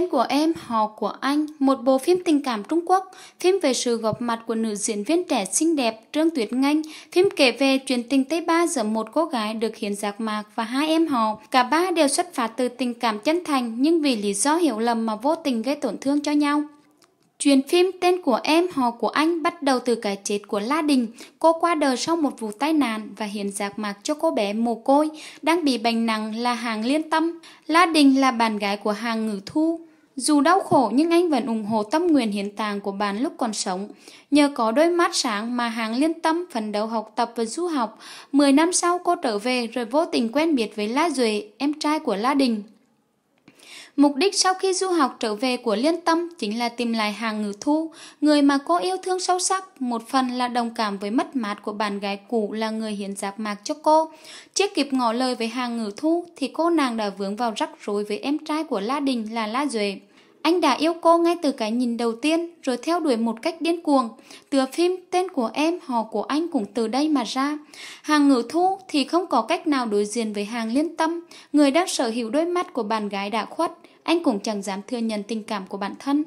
Tên của em, họ của anh, một bộ phim tình cảm Trung Quốc, phim về sự gặp mặt của nữ diễn viên trẻ xinh đẹp Trương Tuyết Nganh, phim kể về chuyện tình Tây Ba giữa một cô gái được hiến giác mạc và hai em họ. Cả ba đều xuất phát từ tình cảm chân thành nhưng vì lý do hiểu lầm mà vô tình gây tổn thương cho nhau. Truyền phim Tên của em, họ của anh bắt đầu từ cái chết của La Đình. Cô qua đời sau một vụ tai nạn và hiến giác mạc cho cô bé mồ côi, đang bị bệnh nặng là Hàng Liên Tâm. La Đình là bạn gái của Hàng Ngữ Thu, dù đau khổ nhưng anh vẫn ủng hộ tâm nguyện hiến tàng của bạn lúc còn sống. Nhờ có đôi mắt sáng mà hàng liên tâm phấn đấu học tập và du học, 10 năm sau cô trở về rồi vô tình quen biết với La Duệ, em trai của La Đình. Mục đích sau khi du học trở về của Liên Tâm chính là tìm lại hàng ngữ thu, người mà cô yêu thương sâu sắc, một phần là đồng cảm với mất mát của bạn gái cũ là người hiến giáp mạc cho cô. Chưa kịp ngỏ lời với hàng ngữ thu thì cô nàng đã vướng vào rắc rối với em trai của La Đình là La Duệ. Anh đã yêu cô ngay từ cái nhìn đầu tiên rồi theo đuổi một cách điên cuồng. Tựa phim tên của em, họ của anh cũng từ đây mà ra. Hàng ngữ thu thì không có cách nào đối diện với hàng liên tâm, người đang sở hữu đôi mắt của bạn gái đã khuất. Anh cũng chẳng dám thừa nhận tình cảm của bản thân.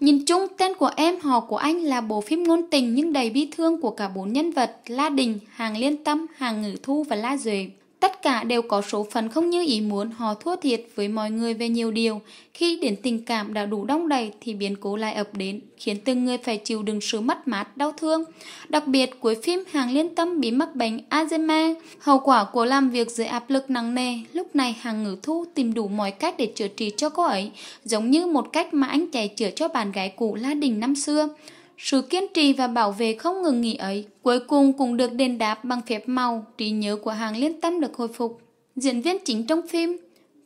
Nhìn chung, tên của em, họ của anh là bộ phim ngôn tình nhưng đầy bi thương của cả bốn nhân vật La Đình, Hàng Liên Tâm, Hàng Ngữ Thu và La Duệ. Tất cả đều có số phận không như ý muốn họ thua thiệt với mọi người về nhiều điều. Khi đến tình cảm đã đủ đông đầy thì biến cố lại ập đến, khiến từng người phải chịu đựng sự mất mát, đau thương. Đặc biệt, cuối phim Hàng Liên Tâm bị mắc bệnh Alzheimer. Hậu quả của làm việc dưới áp lực nặng nề, lúc này Hàng Ngữ Thu tìm đủ mọi cách để chữa trị cho cô ấy, giống như một cách mà anh chạy chữa cho bạn gái cũ La Đình năm xưa. Sự kiên trì và bảo vệ không ngừng nghỉ ấy cuối cùng cũng được đền đáp bằng phép màu trí nhớ của hàng liên tâm được hồi phục. Diễn viên chính trong phim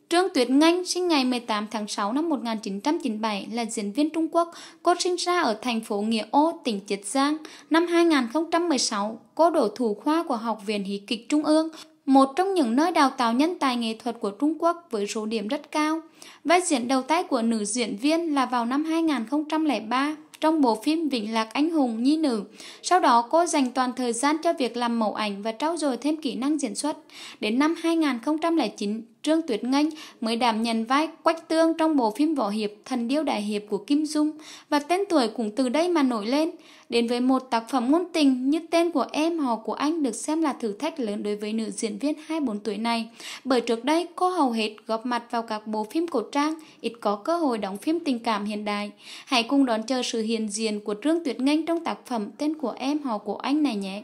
Trương Tuyết Nganh sinh ngày 18 tháng 6 năm 1997 là diễn viên Trung Quốc. Cô sinh ra ở thành phố Nghĩa Ô, tỉnh Chiết Giang. Năm 2016, cô đổ thủ khoa của Học viện Hí kịch Trung ương, một trong những nơi đào tạo nhân tài nghệ thuật của Trung Quốc với số điểm rất cao. Vai diễn đầu tay của nữ diễn viên là vào năm 2003 trong bộ phim Vĩnh Lạc Anh Hùng Nhi Nữ. Sau đó cô dành toàn thời gian cho việc làm mẫu ảnh và trau dồi thêm kỹ năng diễn xuất. Đến năm 2009, Trương Tuyết Nganh mới đảm nhận vai Quách Tương trong bộ phim võ hiệp Thần Điêu Đại Hiệp của Kim Dung và tên tuổi cũng từ đây mà nổi lên. Đến với một tác phẩm ngôn tình như tên của em họ của anh được xem là thử thách lớn đối với nữ diễn viên 24 tuổi này. Bởi trước đây cô hầu hết góp mặt vào các bộ phim cổ trang, ít có cơ hội đóng phim tình cảm hiện đại. Hãy cùng đón chờ sự hiện diện của Trương Tuyết Nganh trong tác phẩm tên của em họ của anh này nhé.